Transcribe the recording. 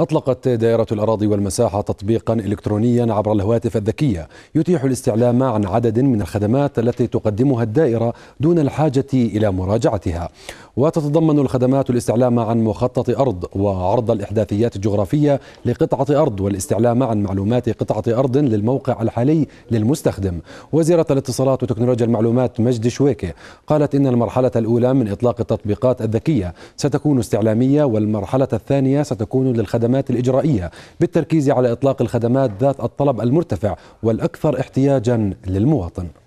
أطلقت دائرة الأراضي والمساحة تطبيقا إلكترونيا عبر الهواتف الذكية يتيح الاستعلام عن عدد من الخدمات التي تقدمها الدائرة دون الحاجة إلى مراجعتها وتتضمن الخدمات الاستعلام عن مخطط أرض وعرض الإحداثيات الجغرافية لقطعة أرض والاستعلام عن معلومات قطعة أرض للموقع الحالي للمستخدم وزيرة الاتصالات وتكنولوجيا المعلومات مجد شويكة قالت إن المرحلة الأولى من إطلاق التطبيقات الذكية ستكون استعلامية والمرحلة الثانية ستكون للخدمات الخدمات الإجرائية بالتركيز على إطلاق الخدمات ذات الطلب المرتفع والأكثر احتياجا للمواطن